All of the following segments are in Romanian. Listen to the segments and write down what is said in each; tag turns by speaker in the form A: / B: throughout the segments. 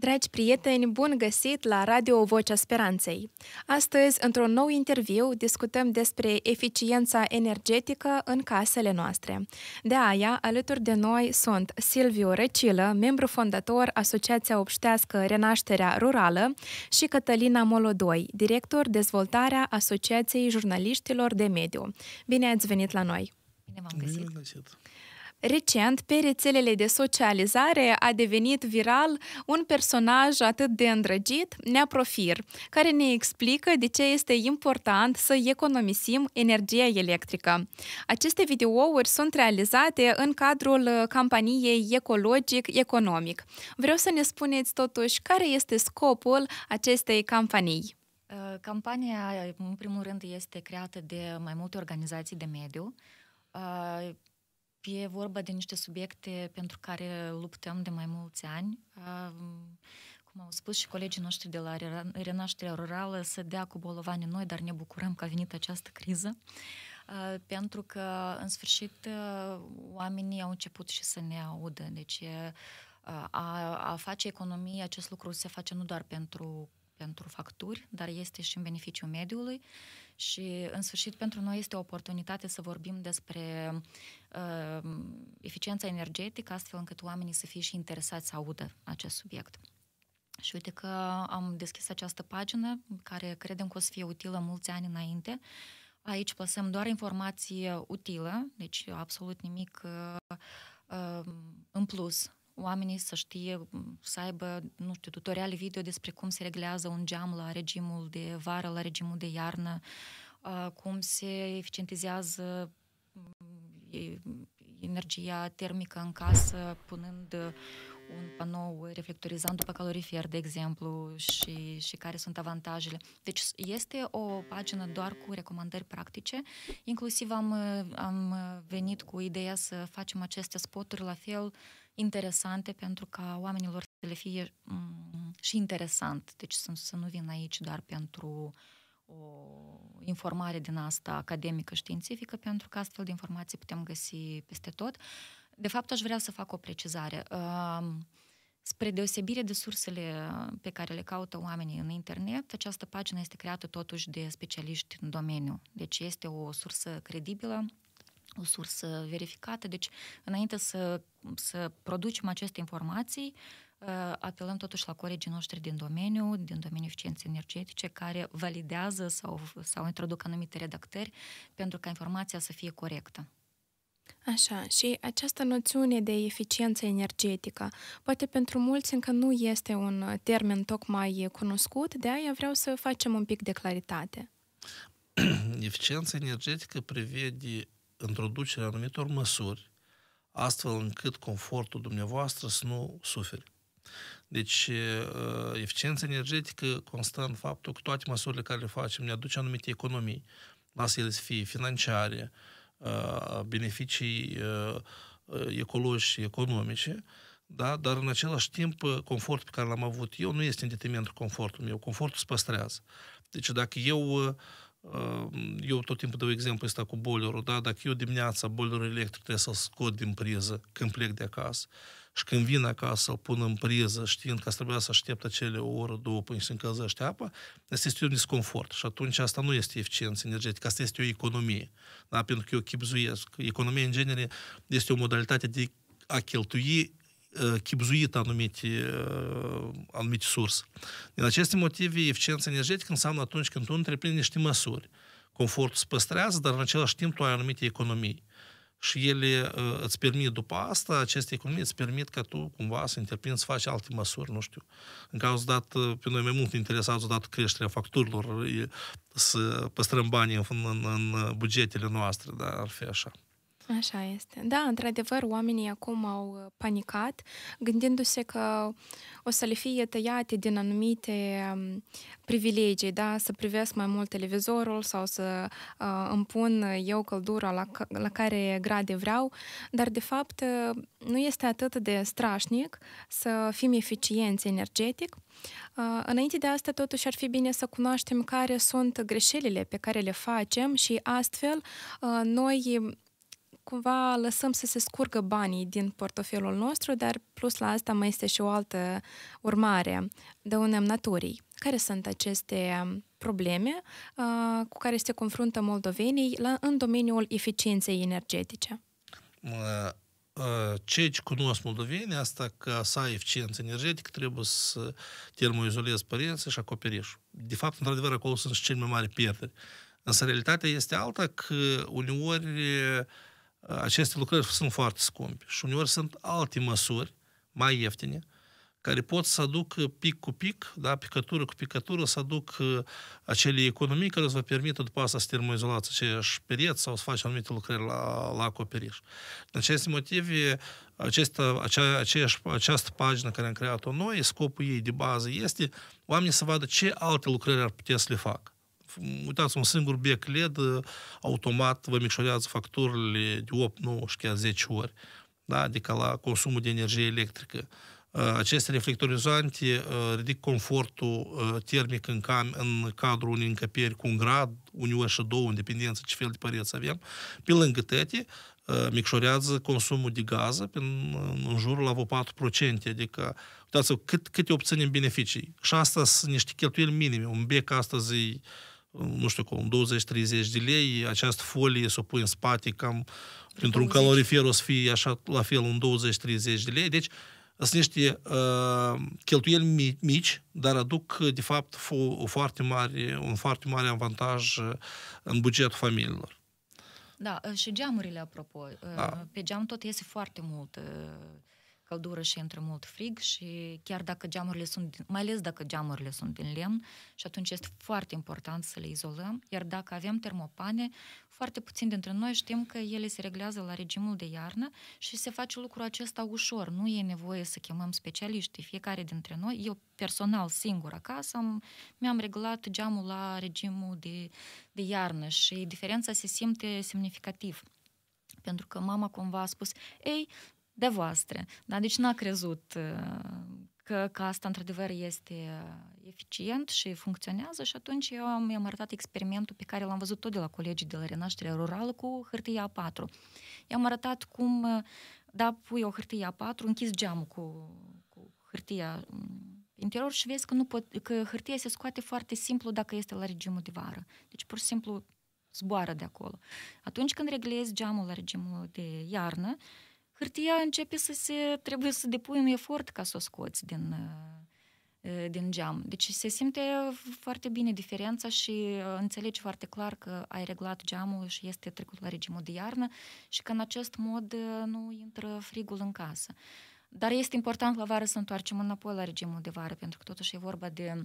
A: Dragi prieteni, bun găsit la Radio Vocea Speranței! Astăzi, într-un nou interviu, discutăm despre eficiența energetică în casele noastre. De aia, alături de noi sunt Silviu Recilă, membru fondator Asociația Obștească Renașterea Rurală și Cătălina Molodoi, director dezvoltarea Asociației Jurnaliștilor de Mediu. Bine ați venit la noi!
B: Bine v-am găsit! Bine găsit.
A: Recent, pe rețelele de socializare a devenit viral un personaj atât de îndrăgit, Neaprofir, care ne explică de ce este important să economisim energia electrică. Aceste videouri sunt realizate în cadrul campaniei Ecologic Economic. Vreau să ne spuneți totuși care este scopul acestei campanii. Ă,
B: campania, în primul rând, este creată de mai multe organizații de mediu ă, E vorba de niște subiecte pentru care luptăm de mai mulți ani. Cum au spus și colegii noștri de la Renașterea Rurală, să dea cu bolovani noi, dar ne bucurăm că a venit această criză, pentru că, în sfârșit, oamenii au început și să ne audă. Deci, a, a face economie, acest lucru se face nu doar pentru pentru facturi, dar este și în beneficiul mediului și, în sfârșit, pentru noi este o oportunitate să vorbim despre uh, eficiența energetică, astfel încât oamenii să fie și interesați să audă acest subiect. Și uite că am deschis această pagină, care credem că o să fie utilă mulți ani înainte. Aici plasăm doar informație utilă, deci absolut nimic uh, uh, în plus oamenii să știe, să aibă, nu știu, tutoriale video despre cum se reglează un geam la regimul de vară, la regimul de iarnă, cum se eficientizează energia termică în casă, punând uh, un panou reflectorizant după calorifer, de exemplu, și, și care sunt avantajele. Deci este o pagină doar cu recomandări practice, inclusiv am, uh, am uh, venit cu ideea să facem aceste spoturi la fel uh, interesante pentru ca oamenilor să le fie mm, și interesant. Deci să, să nu vin aici doar pentru o informare din asta academică, științifică, pentru că astfel de informații putem găsi peste tot. De fapt, aș vrea să fac o precizare. Spre deosebire de sursele pe care le caută oamenii în internet, această pagină este creată totuși de specialiști în domeniu. Deci este o sursă credibilă o sursă verificată. Deci, înainte să, să producem aceste informații, uh, apelăm totuși la colegii noștri din domeniu, din domeniul eficienței energetice, care validează sau, sau introduc anumite redactări pentru ca informația să fie corectă.
A: Așa, și această noțiune de eficiență energetică, poate pentru mulți încă nu este un termen tocmai cunoscut, de aia vreau să facem un pic de claritate.
C: Eficiența energetică prevede introducerea anumitor măsuri, astfel încât confortul dumneavoastră să nu suferi. Deci, uh, eficiența energetică constă în faptul că toate măsurile care le facem ne aduce anumite economii, lasă ele să fie financiare, uh, beneficii uh, ecologice și economice, da? dar în același timp confortul pe care l-am avut eu nu este în detrimentul confortului meu, confortul se păstrează. Deci dacă eu eu tot timpul dau exemplu ăsta cu boilerul, da? Dacă eu dimineața boilerul electric trebuie să-l scot din priză când plec de acasă și când vin acasă să-l pun în priză știind că trebuia să aștept acele o oră, două până se încălzește apa, asta este un disconfort și atunci asta nu este eficiență energetică, asta este o economie. Da? Pentru că eu chipzuiesc. Economia, în genere, este o modalitate de a cheltui chipzuit anumite, anumite surse. Din aceste motive, eficiența energetică înseamnă atunci când tu întreprinzi niște măsuri. Confortul se păstrează, dar în același timp tu ai anumite economii. Și ele îți permit după asta, aceste economii îți permit ca tu cumva să întreprinzi, să faci alte măsuri, nu știu. În cazul dat, pe noi mai mult ne interesează odată creșterea facturilor, să păstrăm banii în, în, în bugetele noastre, dar ar fi așa.
A: Așa este. Da, într-adevăr, oamenii acum au uh, panicat, gândindu-se că o să le fie tăiate din anumite um, privilegii, da, să privesc mai mult televizorul sau să uh, îmi pun eu căldura la, la care grade vreau, dar, de fapt, uh, nu este atât de strașnic să fim eficienți energetic. Uh, înainte de asta, totuși, ar fi bine să cunoaștem care sunt greșelile pe care le facem și astfel noi cumva lăsăm să se scurgă banii din portofelul nostru, dar plus la asta mai este și o altă urmare, dăunăm naturii. Care sunt aceste probleme uh, cu care se confruntă moldovenii la, în domeniul eficienței energetice?
C: Uh, uh cei ce cunosc moldovenii, asta că să ai eficiență energetică, trebuie să termoizolezi părinții și acoperișul. De fapt, într-adevăr, acolo sunt și cele mai mari pierderi. Însă realitatea este alta că uneori aceste lucrări sunt foarte scumpe și uneori sunt alte măsuri mai ieftine care pot să aduc pic cu pic, da, picătură cu picătură, să aduc uh, acele economii care îți va permite după asta să termoizolați aceeași pereți sau să faci anumite lucrări la, la acoperiș. În aceste motive, acesta, acea, aceeași, această pagină care am creat-o noi, scopul ei de bază este oamenii să vadă ce alte lucrări ar putea să le facă uitați un singur bec LED, automat vă micșorează facturile de 8, 9 și chiar 10 ori, da? adică la consumul de energie electrică. Uh, aceste reflectorizante uh, ridic confortul uh, termic în, cam, în cadrul unei încăperi cu un grad, uneori și două, în dependență ce fel de păreți avem. Pe lângă tăte, micșorează consumul de gaze prin, în jurul la 4%. Adică, uitați-vă cât, câte obținem beneficii. Și asta sunt niște cheltuieli minime. Un bec astăzi e nu știu cum, 20-30 de lei, această folie să o pui în spate cam pentru un calorifer o să fie așa la fel un 20-30 de lei. Deci sunt niște uh, cheltuieli mici, dar aduc de fapt o, o foarte mare, un foarte mare avantaj uh, în bugetul familiilor.
B: Da, uh, și geamurile, apropo. Uh, da. Pe geam tot iese foarte mult căldură și intră mult frig și chiar dacă geamurile sunt, mai ales dacă geamurile sunt din lemn și atunci este foarte important să le izolăm, iar dacă avem termopane, foarte puțin dintre noi știm că ele se reglează la regimul de iarnă și se face lucrul acesta ușor, nu e nevoie să chemăm specialiști fiecare dintre noi, eu personal singur acasă am, mi-am reglat geamul la regimul de, de iarnă și diferența se simte semnificativ pentru că mama cumva a spus, ei, de voastre. Da? Deci n-a crezut uh, că, că asta într-adevăr este uh, eficient și funcționează și atunci eu am, am arătat experimentul pe care l-am văzut tot de la colegii de la Renașterea Rurală cu hârtia A4. I-am arătat cum, uh, da, pui o hârtie A4, închizi geamul cu, cu hârtia mm, interior și vezi că, nu pot, că hârtia se scoate foarte simplu dacă este la regimul de vară. Deci pur și simplu zboară de acolo. Atunci când reglezi geamul la regimul de iarnă, uh, hârtia începe să se... trebuie să depui un efort ca să o scoți din, uh, uh, din geam. Deci se simte foarte bine diferența și uh, înțelegi foarte clar că ai reglat geamul și este trecut la regimul de iarnă și că în acest mod nu intră frigul în casă. Dar este important la vară să întoarcem înapoi la regimul de vară, pentru că totuși e vorba de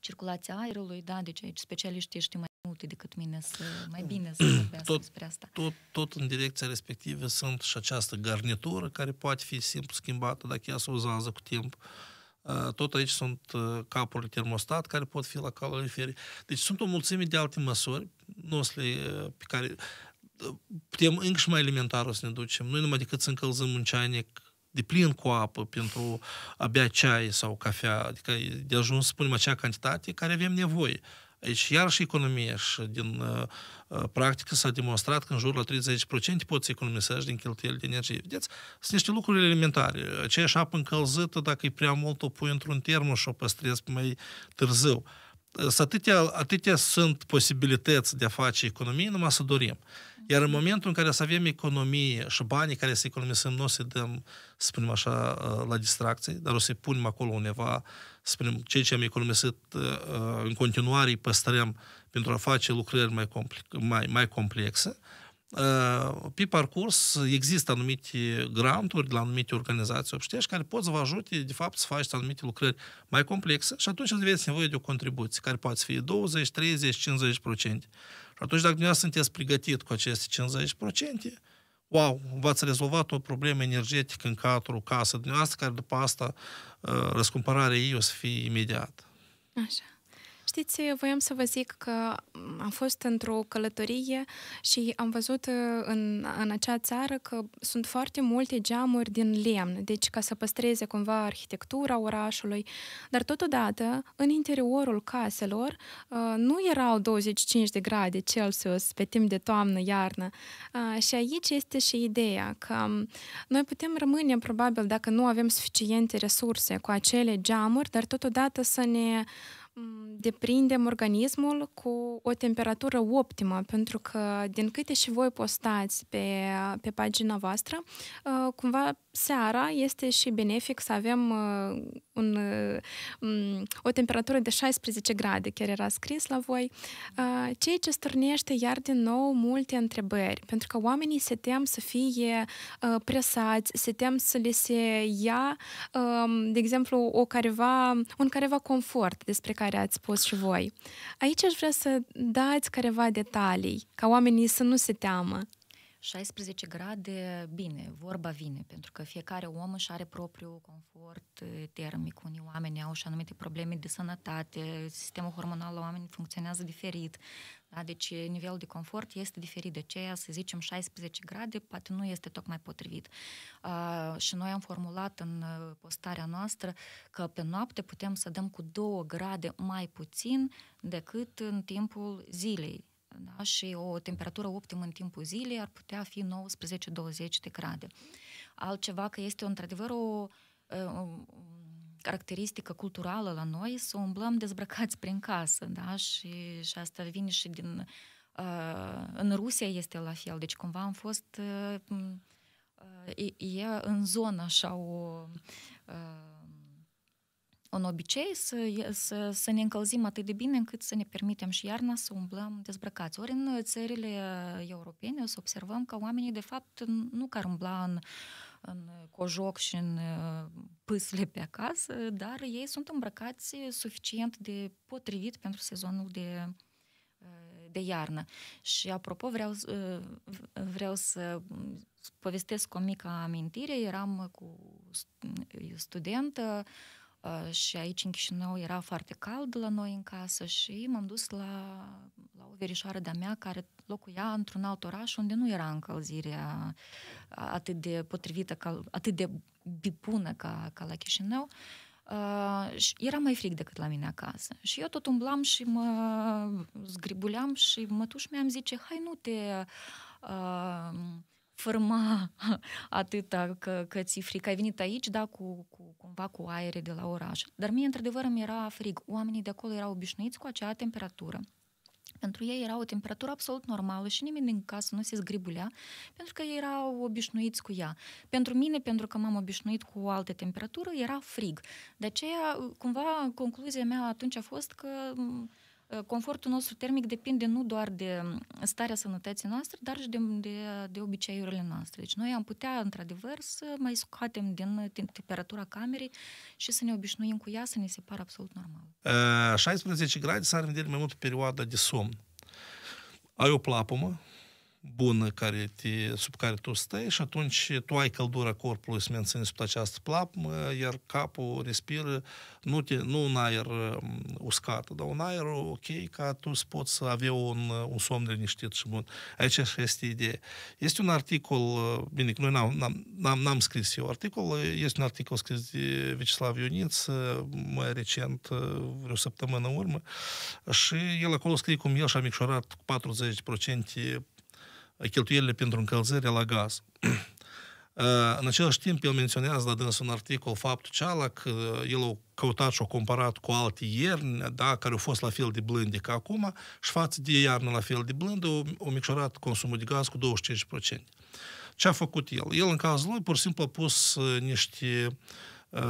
B: circulația aerului, da, deci aici specialiștii știu mai multe decât mine să mai mm. bine să vorbească tot, despre asta.
C: Tot, tot în direcția respectivă sunt și această garnitură care poate fi simplu schimbată dacă ea se uzează cu timp. Tot aici sunt capurile termostat care pot fi la calorifere. Deci sunt o mulțime de alte măsuri nostre pe care putem încă și mai alimentar o să ne ducem. Nu numai decât să încălzăm un ceainic de plin cu apă pentru a bea ceai sau cafea, adică de ajuns să punem acea cantitate care avem nevoie. Deci, iarăși economie și din uh, uh, practică s-a demonstrat că în jur la 30% poți și din cheltuieli de energie. Vedeți, sunt niște lucruri elementare. Aceeași apă încălzită, dacă e prea mult, o pui într-un termos și o păstrezi mai târziu. Uh, sunt atâtea, atâtea sunt posibilități de a face economie, numai să dorim. Iar în momentul în care să avem economie și banii care să economisim, nu o să dăm, să spunem așa, ă, la distracție, dar o să-i punem acolo undeva, să spunem, ceea ce am economisit ă, în continuare îi păstrăm pentru a face lucrări mai, complic- mai, mai complexe, pe э, parcurs există anumite granturi de la anumite organizații obștești care pot să vă ajute, de fapt, să faceți anumite lucrări mai complexe și atunci aveți nevoie de o contribuție care poate fi 20, 30, 50 procente. Și atunci, dacă dumneavoastră sunteți pregătit cu aceste 50 procente, wow, v-ați rezolvat o problemă energetică în cadrul casă dumneavoastră, care după asta uh, răscumpărarea ei o să fie imediat.
A: Așa știți, voiam să vă zic că mm, am fost într-o călătorie și am văzut uh, în, în acea țară că sunt foarte multe geamuri din lemn, deci ca să păstreze cumva arhitectura orașului, dar totodată în interiorul caselor uh, nu erau 25 de grade Celsius pe timp de toamnă-iarnă. Uh, și aici este și ideea că mm, noi putem rămâne probabil dacă nu avem suficiente resurse cu acele geamuri, dar totodată să ne Mm, deprindem organismul cu o temperatură optimă, pentru că din câte și voi postați pe, pe pagina voastră, uh, cumva seara este și benefic să avem uh, un, uh, um, o temperatură de 16 grade, chiar era scris la voi, uh, ceea ce stârnește iar din nou multe întrebări, pentru că oamenii se tem să fie uh, presați, se tem să le se ia, uh, de exemplu, o careva, un careva confort despre care ați spus și voi. Aici aș vrea să dați careva detalii, ca oamenii să nu se teamă.
B: 16 grade, bine, vorba vine, pentru că fiecare om își are propriul confort termic. Unii oameni au și anumite probleme de sănătate, sistemul hormonal la oameni funcționează diferit. Da? Deci nivelul de confort este diferit. De aceea, să zicem, 16 grade poate nu este tocmai potrivit. Uh, și noi am formulat în uh, postarea noastră că pe noapte putem să dăm cu 2 grade mai puțin decât în timpul zilei da? și o temperatură optimă în timpul zilei ar putea fi 19-20 de grade. Altceva că este într-adevăr o, o caracteristică culturală la noi să umblăm dezbrăcați prin casă, da? Și, și asta vine și din... Uh, în Rusia este la fel, deci cumva am fost... Uh, uh, e, e în zonă așa o... Uh, un obicei să, să, să ne încălzim atât de bine încât să ne permitem și iarna să umblăm dezbrăcați. Ori în țările uh, europene o să observăm că oamenii, de fapt, nu că ar umbla în, în cojoc și în uh, pâsle pe acasă, dar ei sunt îmbrăcați suficient de potrivit pentru sezonul de, uh, de iarnă. Și apropo, vreau, vreau să povestesc o mică amintire. Eram cu studentă Ă, și aici în Chișinău era foarte cald la noi în casă și m-am dus la, la o verișoară de-a mea care locuia într-un alt oraș unde nu era încălzirea atât de potrivită, ca, atât de bipună ca, ca la Chișinău. Uh, și era mai fric decât la mine acasă. Și eu tot umblam și mă zgribuleam și mătuș mi-am zice, hai nu te... Uh, fârma atâta că, că ți frică. Ai venit aici, da, cu, cu, cumva cu aere de la oraș. Dar mie, într-adevăr, mi era frig. Oamenii de acolo erau obișnuiți cu acea temperatură. Pentru ei era o temperatură absolut normală și nimeni din casă nu se zgribulea, pentru că ei erau obișnuiți cu ea. Pentru mine, pentru că m-am obișnuit cu o altă temperatură, era frig. De aceea, cumva, concluzia mea atunci a fost că Ă, confortul nostru termic depinde nu doar de mm, starea sănătății noastre, dar și de, de, de obiceiurile noastre. Deci noi am putea, într-adevăr, să mai scoatem din, din temperatura camerei și să ne obișnuim cu ea, să ne se pară absolut
C: normal. 16 ă, grade s-ar vedea mai mult perioada de somn. Ai o plapumă, bună care te, sub care tu stai și atunci tu ai căldura corpului să menține sub această plapmă, iar capul respiră nu, te, nu un aer um, uscat, dar un aer ok ca tu să poți să avea un, uh, un somn liniștit și bun. Aici așa este ideea. Este un articol, uh, bine, noi n-am, n-am, n-am, n-am scris eu articol, uh, este un articol scris de Vicislav Ioniț, mai recent, vreo săptămână urmă, și el acolo scrie cum el și-a micșorat cu 40% Э, cheltuielile pentru încălzire la gaz. În același timp, el menționează la dânsul un articol faptul ceala că el a căutat și a comparat cu alte ierni, da, care au fost la fel de blânde ca acum, și față de iarnă la fel de blândă, au micșorat consumul de gaz cu 25%. Ce a făcut el? El, în cazul lui, pur și simplu a pus uh, niște uh, Uh,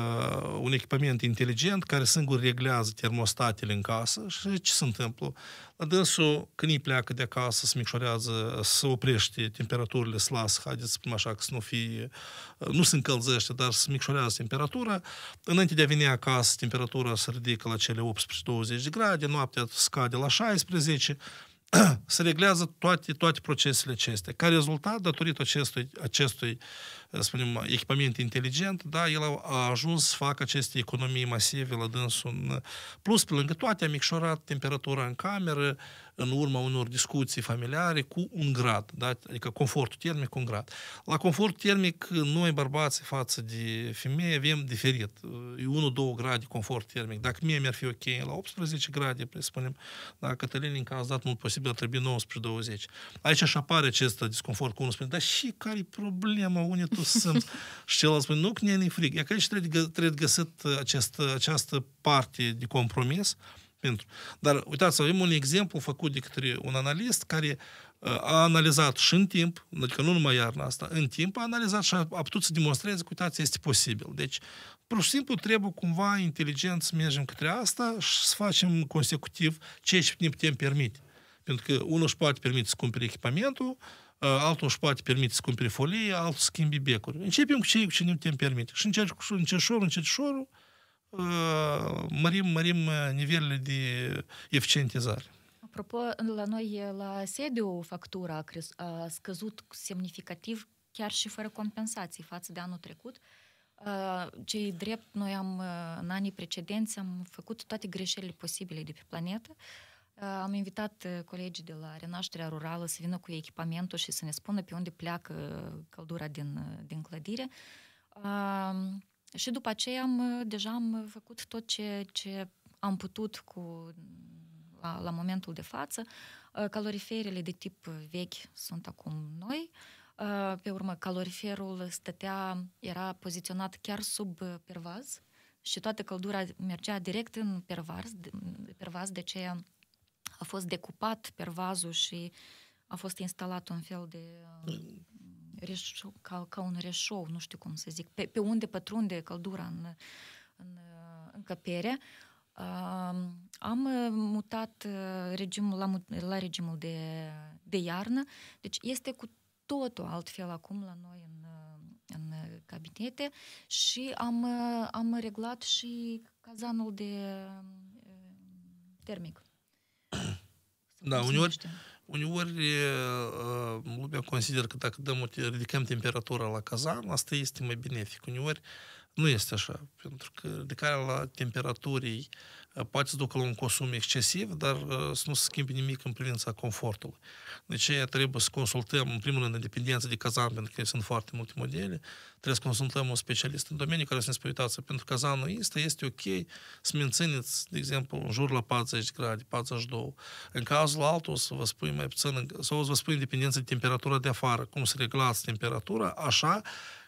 C: un echipament inteligent care singur reglează termostatele în casă și ce se întâmplă? La dânsul, când îi pleacă de acasă, se micșorează, se oprește temperaturile, se lasă, haideți să spunem așa, că să nu fie, uh, nu se încălzește, dar se micșorează temperatura. Înainte de a veni acasă, temperatura se ridică la cele 18-20 de grade, noaptea scade la 16, se reglează toate, toate procesele acestea. Ca rezultat, datorită acestui, acestui uh, Э, spunem, echipament inteligent, da, el a ajuns să facă aceste economii masive la dânsul. Plus, pe lângă toate, a micșorat temperatura în cameră, uh, în urma unor discuții familiare cu un grad, da? adică confortul termic cu un grad. La confort termic, noi bărbații față de femei avem diferit. E 1-2 grade confort termic. Dacă mie mi-ar fi ok la 18 grade, presupunem, păi, da, Cătălin, în caz dat mult posibil, ar trebui 19-20. Aici așa apare acest disconfort cu unul spune, dar și care e problema, unii tu sunt? și celălalt spune, nu, că ne frig. Iar că aici trebuie, trebuie găsit uh, această, uh, această parte de compromis, pentru. Dar uitați, avem un exemplu făcut de către un analist care uh, a analizat și în timp, adică nu numai iarna asta, în timp a analizat și a, a putut să demonstreze că, uitați, este posibil. Deci, pur și simplu trebuie cumva inteligent să mergem către asta și să facem consecutiv ceea ce ne putem permite. Pentru că unul își poate permite să cumpere echipamentul, uh, altul își poate permite să cumpere folie, altul să schimbi becuri. Începem cu ce, cu ce ne putem permite. Și încerc, încerc, încerc, încerc, încerc, încerc, încerc, încerc, încerc, ușor mărim, mărim nivelele de eficientizare.
B: Apropo, la noi, la sediu, factura a a scăzut semnificativ chiar și fără compensații față de anul trecut. Cei drept, noi am, în anii precedenți, am făcut toate greșelile posibile de pe planetă. Am invitat colegii de la Renașterea Rurală să vină cu echipamentul și să ne spună pe unde pleacă căldura din, din clădire. Și după aceea am, uh, deja am uh, făcut tot ce, ce am putut cu la, la momentul de față. Uh, caloriferele de tip vechi sunt acum noi. Pe urmă, caloriferul stătea, era poziționat chiar sub pervaz și toată căldura mergea direct în pervaz, pervaz de ce a fost decupat pervazul și a fost instalat un fel de... Mm reșou, ca, ca un reșou, nu știu cum să zic, pe, pe unde pătrunde căldura în, în căpere, Uh, am mutat regimul la, la regimul de, de iarnă, deci este cu totul altfel acum la noi în, în cabinete și am, am reglat și cazanul de termic.
C: Da, uneori, Uneori lumea consideră că dacă dăm, ridicăm temperatura la cazan, asta este mai benefic. Uneori nu este așa, pentru că ridicarea la temperaturii poate să ducă la un consum excesiv, dar uh, să nu se schimbe nimic în privința confortului. De deci, trebuie să consultăm, în primul rând, în dependență de cazan, pentru că sunt foarte multe modele, trebuie să consultăm un specialist în domeniu care să ne spune, uitați, pentru cazanul ăsta este ok să mențineți, de exemplu, în jur la 40 grade, 42. În cazul altul, să vă spui mai puțin, sau să vă spui în dependență de temperatura de afară, cum să reglați temperatura, așa,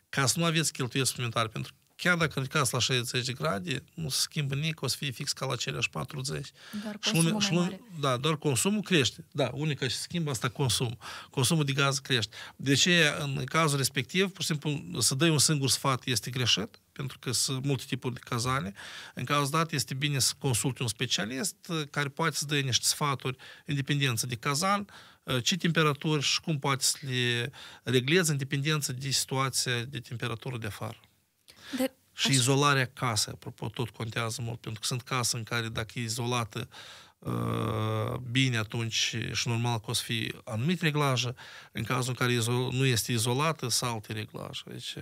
C: ca să nu aveți cheltuieli suplimentare, pentru că chiar dacă încălcați la 60 grade, nu se schimbă nici, o să fie fix ca la aceleași 40. Doar și lume, și lume, Da, doar consumul crește. Da, unica și schimbă asta consum. Consumul de gaz crește. De ce în cazul respectiv, pur și simplu, să dai un singur sfat este greșit, pentru că sunt multe tipuri de cazane. În cazul dat, este bine să consulti un specialist uh, care poate să dă niște sfaturi în dependență de cazan, uh, ce temperaturi și cum poate să le regleze în dependență de situația de temperatură de afară. De... Și izolarea casei, apropo, tot contează mult, pentru că sunt case în care dacă e izolată uh, bine atunci și normal că o să fie anumit reglaje, în cazul în care nu este izolată, sau alte reglaje. Deci...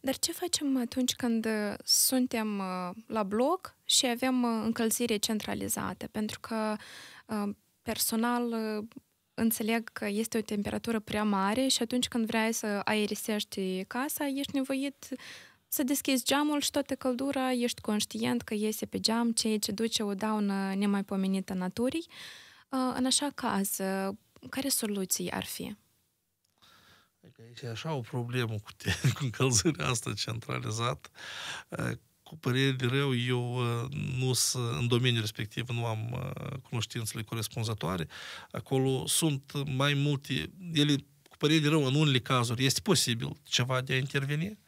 A: Dar ce facem atunci când uh, suntem uh, la bloc și avem încălzire centralizată? Pentru că personal înțeleg că este o temperatură prea mare și atunci când vrei să aerisești casa, ești nevoit să deschizi geamul și toată căldura, ești conștient că iese pe geam, ceea ce duce o daună nemaipomenită naturii. Uh, în așa caz, uh, care soluții ar fi?
C: Adică e așa o problemă cu, te- cu încălzirea asta centralizată, uh, cu părere de rău, eu uh, nu sunt în domeniul respectiv, nu am uh, cunoștințele corespunzătoare. Acolo sunt mai multe, ele, cu părere de rău, în unele cazuri este posibil ceva de a interveni,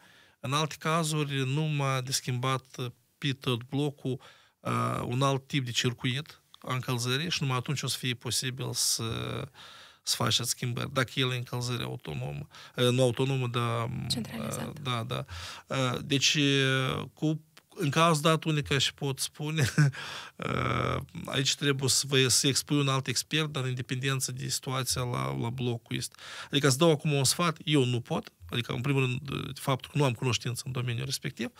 C: în alte cazuri nu m-a de schimbat uh, pe tot blocul uh, un alt tip de circuit a încălzării și numai atunci o să fie posibil să să faci schimbări. Dacă el e încălzire autonomă, nu autonomă, dar... Centralizată. Da, da. Deci, cu în caz dat unica și pot spune, uh, aici trebuie să vă să expui un alt expert, dar în dependență de situația la, la blocul este. Adică să dau acum un sfat, eu nu pot, adică în primul rând faptul că nu am cunoștință în domeniul respectiv.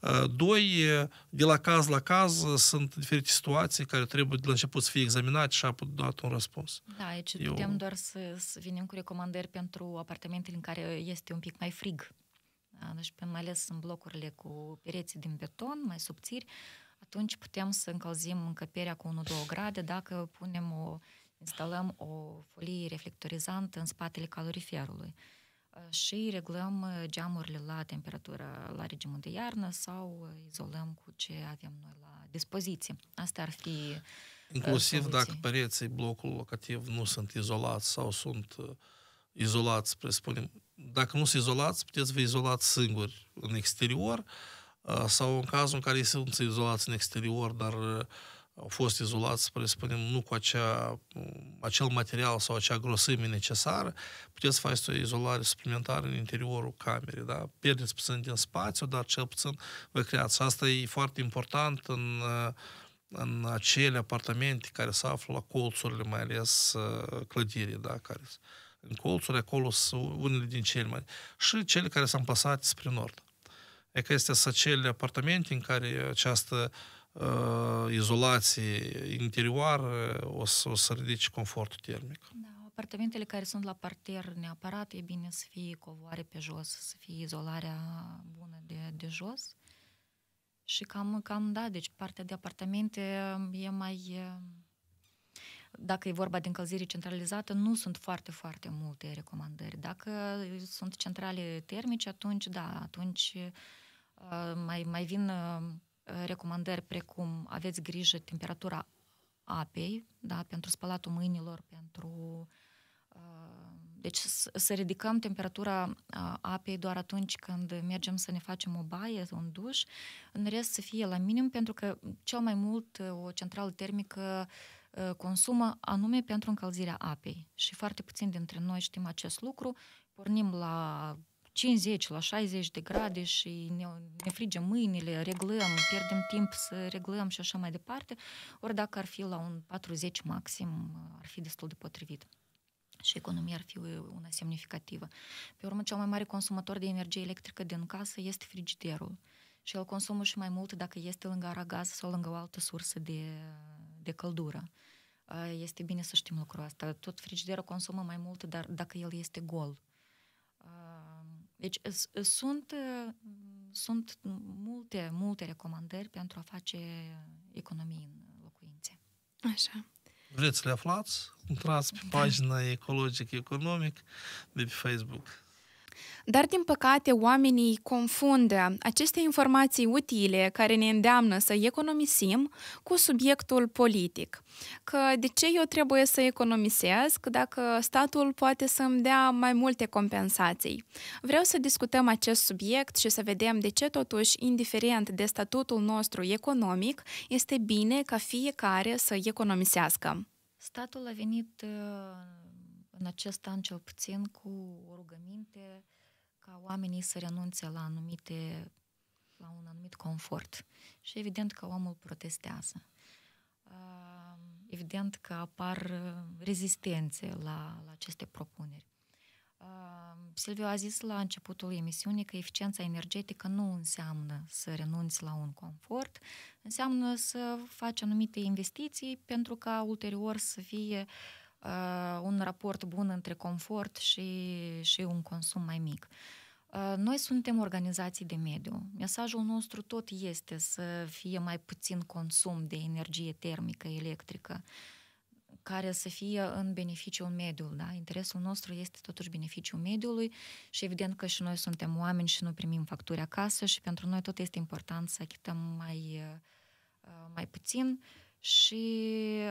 C: Uh, doi, uh, de la caz la caz sunt diferite situații care trebuie de la început să fie examinate și apoi dat un răspuns. Da, aici eu... putem doar
B: să, să venim cu recomandări pentru apartamentele în care este un pic mai frig deci pe, mai ales în blocurile cu pereți din beton, mai subțiri, atunci putem să încălzim încăperea cu 1-2 grade dacă punem o, instalăm o folie reflectorizantă în spatele caloriferului și reglăm geamurile la temperatură, la regimul de iarnă sau izolăm cu ce avem noi la dispoziție. Asta ar fi Inclusiv soluții. dacă
C: pereții blocul locativ nu sunt izolați sau sunt uh, izolați, presupunem. Dacă nu se izolați, puteți vă izolați singuri în exterior sau în cazul în care sunt izolați în exterior, dar au fost izolați, spunem, nu cu acea, acel material sau acea grosime necesară, puteți faceți o izolare suplimentară în interiorul camerei, da? Pierdeți puțin din spațiu, dar cel puțin vă creați. Și asta e foarte important în, în acele apartamente care se află la colțurile, mai ales clădirii, da? Care în colțuri, acolo sunt unele din cele mai... și cele care sunt plasat spre nord. E că este să cele apartamente în care această uh, izolație interioară o, să, o să ridice confortul termic.
B: Da, apartamentele care sunt la parter neapărat, e bine să fie covoare pe jos, să fie izolarea bună de, de jos. Și cam, cam da, deci partea de apartamente e mai dacă e vorba de încălzire centralizată, nu sunt foarte, foarte multe recomandări. Dacă sunt centrale termice, atunci, da, atunci uh, mai, mai vin uh, recomandări precum aveți grijă temperatura apei, da, pentru spălatul mâinilor, pentru uh, deci să ridicăm temperatura apei doar atunci când mergem să ne facem o baie, un duș, în rest să fie la minim, pentru că cel mai mult o centrală termică uh, Uh, consumă anume pentru încălzirea apei. Și foarte puțin dintre noi știm acest lucru. Pornim la 50, la 60 de grade și ne, ne frigem mâinile, reglăm, pierdem timp să reglăm și așa mai departe. Ori dacă ar fi la un 40 maxim, uh, ar fi destul de potrivit și economia ar fi uh, una semnificativă. Pe urmă, cel mai mare consumator de energie electrică din casă este frigiderul și el consumă și mai mult dacă este lângă aragaz sau lângă o altă sursă de de căldură. Este bine să știm lucrul ăsta. Tot frigiderul consumă mai mult, dar dacă el este gol. Deci sunt, sunt multe, multe recomandări pentru a face economii în locuințe. Așa.
C: Vreți să le aflați? Intrați pe da. pagina ecologic-economic de pe Facebook.
A: Dar, din păcate, oamenii confundă aceste informații utile care ne îndeamnă să economisim cu subiectul politic. Că de ce eu trebuie să economisesc dacă statul poate să îmi dea mai multe compensații? Vreau să discutăm acest subiect și să vedem de ce, totuși, indiferent de statutul nostru economic, este bine ca fiecare să economisească. Statul
B: a venit uh în acest an cel puțin cu o rugăminte ca oamenii să renunțe la anumite la un anumit confort. Și evident că omul protestează. Evident că apar uh, rezistențe la, la aceste propuneri. Silviu a zis la începutul emisiunii că eficiența energetică nu înseamnă să renunți la un confort, înseamnă să faci anumite investiții pentru ca ulterior să fie uh, uh, un raport bun între confort și, și un consum mai mic. Uh, noi suntem organizații de mediu. Mesajul nostru tot este să fie mai puțin consum de energie termică, electrică, care să fie în beneficiul mediului. Da? Interesul nostru este totuși beneficiul mediului și evident că și noi suntem oameni și nu primim facturi acasă și pentru noi tot este important să achităm mai, uh, mai puțin și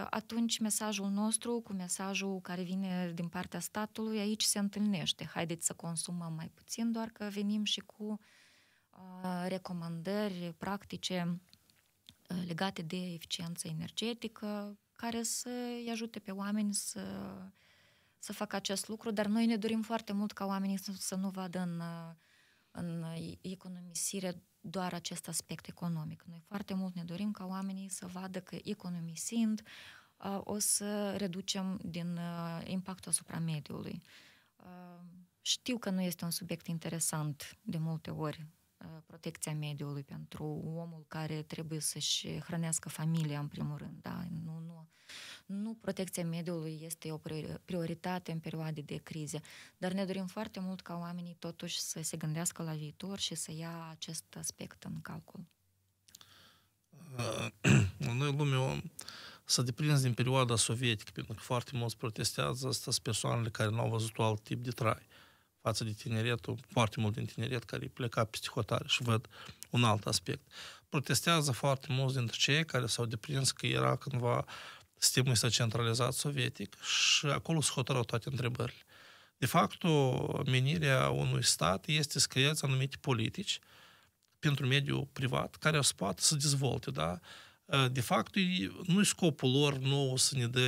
B: atunci mesajul nostru cu mesajul care vine din partea statului aici se întâlnește. Haideți să consumăm mai puțin, doar că venim și cu
A: uh,
B: recomandări practice uh, legate de eficiență energetică care să îi ajute pe oameni să, să facă acest lucru, dar noi ne dorim foarte mult ca oamenii să, să nu vadă în, uh, în economisire doar acest aspect economic. Noi foarte mult ne dorim ca oamenii să vadă că economisind uh, o să reducem din uh, impactul asupra mediului. Uh, știu că nu este un subiect interesant de multe ori protecția mediului pentru omul care trebuie să-și hrănească familia în primul rând, da? Nu, nu protecția mediului este o prioritate în perioade de criză, dar ne dorim foarte mult ca oamenii totuși să se gândească la viitor și să ia acest aspect în calcul.
C: Uh, noi, lumea, s-a deprins din perioada sovietică, pentru că foarte mulți protestează, asta sunt persoanele care nu au văzut alt tip de trai față de tineretul, foarte mult din tineret care îi plecat peste hotare și văd un alt aspect. Protestează foarte mulți dintre cei care s-au deprins că era cândva uh, sistemul este centralizat sovietic și acolo se hotărau toate întrebările. De fapt, menirea unui stat este să creați anumite politici pentru mediul privat care o să să dezvolte, da? De fapt, nu-i scopul lor nou să ne dă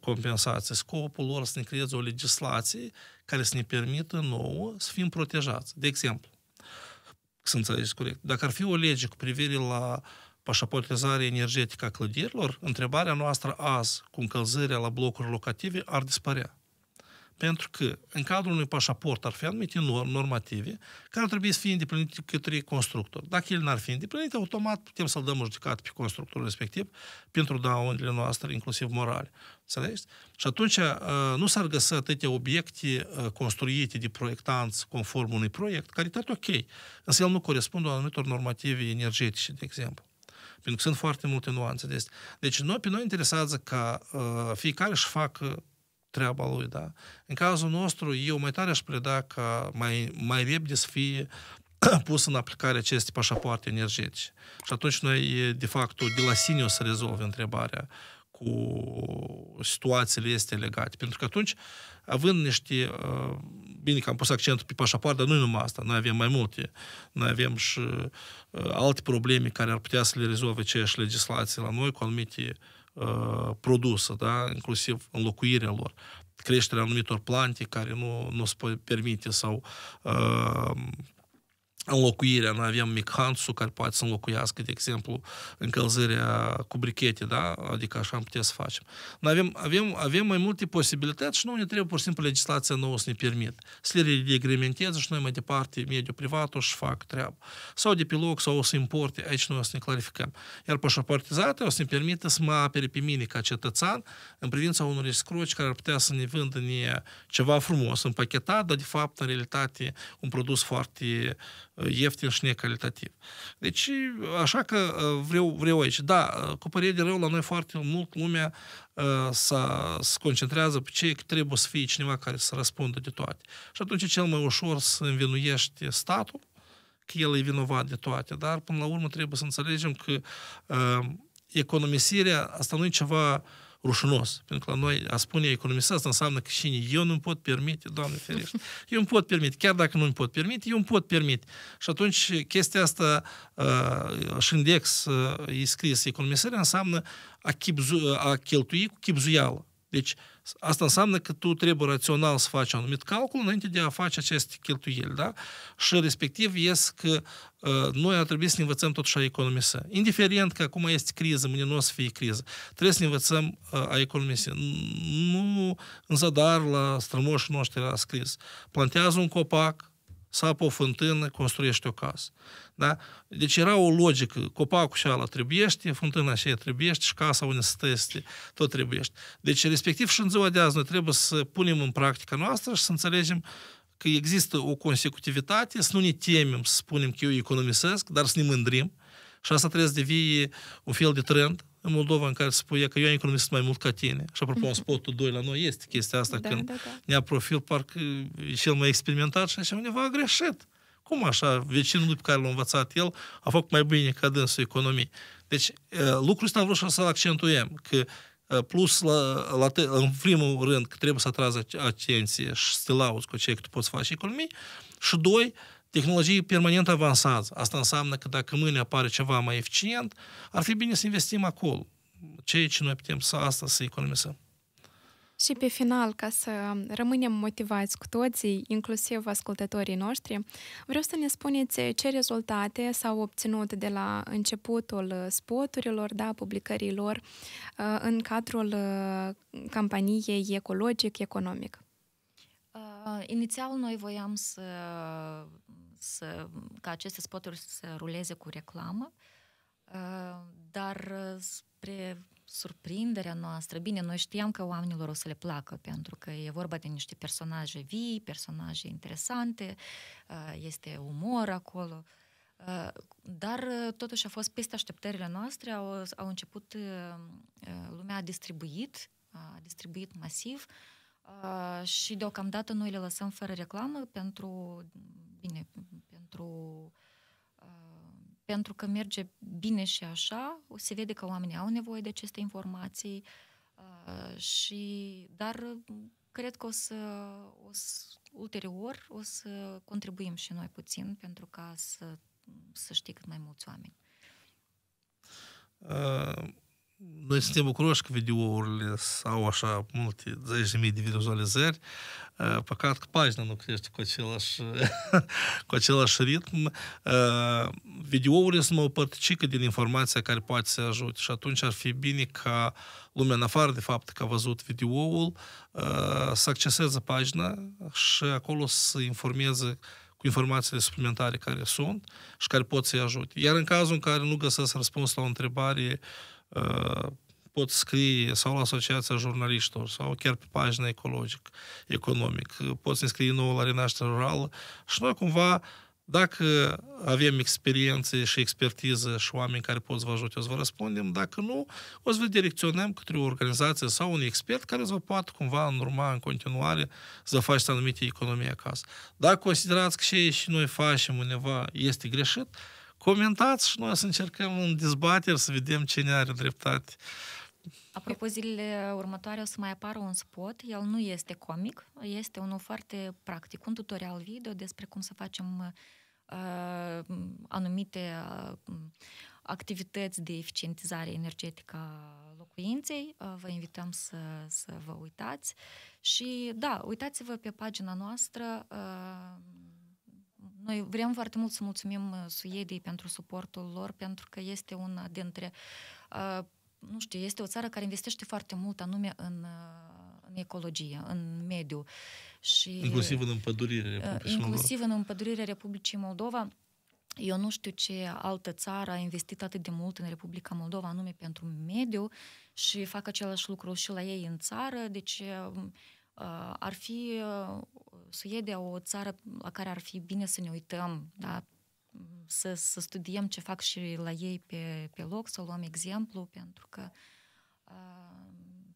C: compensație. Scopul lor să ne creeze o legislație care să ne permită nouă să fim protejați. De exemplu, să înțelegeți corect, dacă ar fi o lege cu privire la uh, pașaporizare energetică a clădirilor, întrebarea noastră azi cu încălzirea la blocuri locative ar dispărea. Pentru că în cadrul unui pașaport ar fi anumite normative care ar trebui să fie îndeplinite către constructor. Dacă el n-ar fi îndeplinit, automat putem să-l dăm judecat pe constructorul respectiv pentru daunele noastre, inclusiv morale. Înțelegeți? Și atunci uh, nu s-ar găsi atâtea obiecte uh, construite de proiectanți conform unui proiect, care e tot ok, însă el nu corespund anumitor normative energetice, de exemplu. Pentru că sunt foarte multe nuanțe de astea. Deci noi, pe noi interesează ca uh, fiecare își facă treaba lui, da? În cazul nostru, eu mai tare aș preda ca mai, mai repede să fie pus în aplicare aceste pașapoarte energetice. Și atunci noi, de fapt, de la sine o să rezolvăm întrebarea cu situațiile este legate. Pentru că atunci, având niște... Uh, bine că am pus accentul pe pașaport, dar nu numai asta. Noi avem mai multe. Noi avem și uh, alte probleme care ar putea să le rezolve aceeași legislație la noi cu anumite uh, produse, da? inclusiv înlocuirea lor creșterea anumitor plante care nu, nu se permite sau uh, înlocuirea, noi avem mechanțul care poate să înlocuiască, de exemplu, încălzirea cu brichete, da? Adică așa am putea să facem. Noi avem, avem, avem mai multe posibilități și nu ne trebuie pur și simplu legislația nouă să ne permit. Să le reglementeze și noi mai departe mediul privat și fac treabă. Sau de pe loc, sau o să importe, aici noi o să ne clarificăm. Iar pașaportizarea o să ne permită să mă apere pe mine ca cetățean în privința unor scroci care ar putea să ne vândă ceva frumos, împachetat, dar de fapt, în realitate, un produs foarte ieftin și necalitativ. Deci, așa că uh, vreau, vreau aici. Da, uh, cu părere de rău, la noi foarte mult lumea uh, să se concentrează pe cei care trebuie să fie cineva care să răspundă de toate. Și atunci cel mai ușor să învinuiești statul, că el e vinovat de toate, dar până la urmă trebuie să înțelegem că economisirea asta nu e ceva uh, rușinos. Pentru că la noi a spune economist asta înseamnă că cine eu nu-mi pot permite, Doamne ferește. Eu îmi pot permite, chiar dacă nu-mi pot permite, eu îmi pot permite. Și atunci chestia asta uh, și index uh, e scris economisarea înseamnă a, chipzu, a cheltui cu chipzuială. Deci Asta înseamnă că tu trebuie rațional să faci anumit calcul înainte de a face aceste cheltuieli, da? Și respectiv ies că uh, noi ar trebui să ne învățăm totuși a economisi. Indiferent că acum este criză, mâine nu o să fie criză, trebuie să ne învățăm uh, a economisi. Nu în zadar la strămoșii noștri a scris. Plantează un copac, sapă o fântână, construiește o casă. Da? Deci era o logică. Copacul și ala trebuiește, fântâna și trebuiește și casa unde să este, tot trebuiește. Deci, respectiv, și în ziua de azi, noi trebuie să punem în practica noastră și să înțelegem că există o consecutivitate, să nu ne temem să spunem că eu economisesc, dar să ne mândrim. Și asta trebuie să devie un fel de trend în Moldova în care spui că eu am economisit mai mult ca tine. Și apropo, un spotul 2 la noi este chestia asta, da, când da, da. ne-a profil, parcă e cel mai experimentat și așa undeva a greșit. Cum așa? Vecinul pe care l-a învățat el a făcut mai bine ca dânsul economie. Deci, lucrul ăsta vreau să-l accentuiem, că plus, la, la te, în primul rând, că trebuie să atrazi atenție și să te lauzi cu ce tu poți face economie, și doi, Tehnologie permanent avansează. Asta înseamnă că dacă mâine apare ceva mai eficient, ar fi bine să investim acolo. Ceea ce noi putem să asta să economisăm.
A: Și pe final, ca să rămânem motivați cu toții, inclusiv ascultătorii noștri, vreau să ne spuneți ce rezultate s-au obținut de la începutul spoturilor, da, publicărilor, uh, în cadrul uh, campaniei ecologic-economic.
B: Uh, inițial noi voiam să să, ca aceste spoturi să ruleze cu reclamă, uh, dar uh, spre surprinderea noastră, bine, noi știam că oamenilor o să le placă, pentru că e vorba de niște personaje vii, personaje interesante, uh, este umor acolo, dar totuși a fost peste așteptările noastre, au, au început, lumea a distribuit, a distribuit masiv și deocamdată noi le lăsăm fără reclamă pentru bine, pentru, pentru că merge bine și așa, se vede că oamenii au nevoie de aceste informații, și, dar cred că o să, o să, ulterior, o să contribuim și noi puțin pentru ca să, să știi cât mai mulți oameni.
C: Uh, noi suntem bucuroși că videourile au așa multe zeci de mii de vizualizări, ă, păcat că pagina nu crește cu același, cu același ritm. Ă, videourile sunt o părticică din informația care poate să ajute și atunci ar fi bine ca lumea, în afară de fapt că a văzut videoul, ă, să acceseze pagina și acolo să informeze cu informațiile suplimentare care sunt și care pot să-i ajute. Iar în cazul în care nu găsesc răspuns la o întrebare, Uh, pot scrie sau la Asociația Jurnaliștilor sau chiar pe pagina ecologic, economic. Uh, Poți înscrie nouă la Renaștere Rurală și noi cumva dacă avem experiențe și expertiză și oameni care pot să vă ajute, o să vă răspundem. Dacă nu, o să vă direcționăm către o organizație sau un expert care să vă poată cumva urma, în continuare să faceți anumite economii acasă. Dacă considerați că ce și noi facem undeva este greșit, comentați și noi să încercăm în dezbateri să vedem cine are dreptate.
B: Apropo, zilele următoare o să mai apară un spot. El nu este comic, este unul foarte practic, un tutorial video despre cum să facem uh, anumite uh, activități de eficientizare energetică a locuinței. Uh, vă invităm să, să vă uitați. Și da, uitați-vă pe pagina noastră. Uh, noi vrem foarte mult să mulțumim uh, Suediei pentru suportul lor, pentru că este una dintre, uh, nu știu, este o țară care investește foarte mult anume în, uh, în ecologie, în mediu. Și, inclusiv în
C: împădurirea Republicii Inclusiv Moldova.
B: în împădurirea Republicii Moldova. Eu nu știu ce altă țară a investit atât de mult în Republica Moldova, anume pentru mediu, și fac același lucru și la ei în țară, deci Uh, ar fi uh, Suedia o țară la care ar fi bine să ne uităm, da? să, să studiem ce fac și la ei pe, pe loc, să luăm exemplu, pentru că, uh,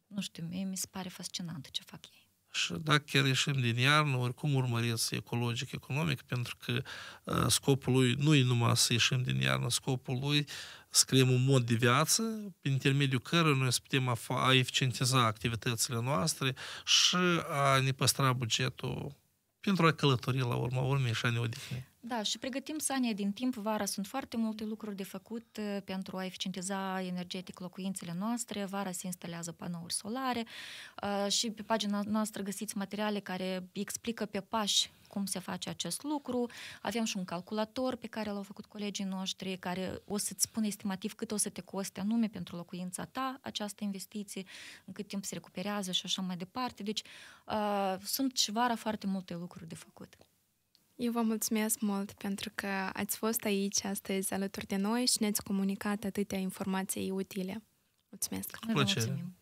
B: nu știu, mie mi se pare fascinant ce fac ei.
C: Și dacă chiar ieșim din iarnă, oricum urmăriți ecologic, economic, pentru că uh, scopul lui nu e numai să ieșim din iarnă, scopul lui să creăm un mod de viață prin intermediul căruia noi să putem a eficientiza activitățile noastre și a ne păstra bugetul pentru a călători la urma urmei și a ne odihni.
B: Da, și pregătim sania din timp, vara sunt foarte multe lucruri de făcut uh, pentru a eficientiza energetic locuințele noastre, vara se instalează panouri solare uh, și pe pagina noastră găsiți materiale care explică pe pași cum se face acest lucru. Avem și un calculator pe care l-au făcut colegii noștri, care o să-ți spună estimativ cât o să te coste anume pentru locuința ta această investiție, în cât timp se recuperează și așa mai departe. Deci uh, sunt și vara foarte multe lucruri de făcut.
A: Eu vă mulțumesc mult pentru că ați fost aici astăzi alături de noi și ne-ați comunicat atâtea informații utile. Mulțumesc! Plăcere! Mulțumim.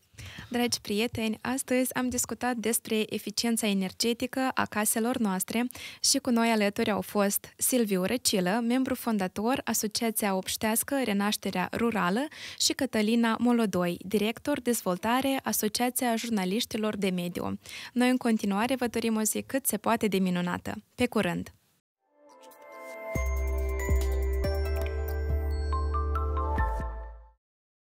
A: Dragi prieteni, astăzi am discutat despre eficiența energetică a caselor noastre și cu noi alături au fost Silviu Răcilă, membru fondator Asociația Obștească Renașterea Rurală și Cătălina Molodoi, director dezvoltare Asociația Jurnaliștilor de Mediu. Noi în continuare vă dorim o zi cât se poate de minunată. Pe curând!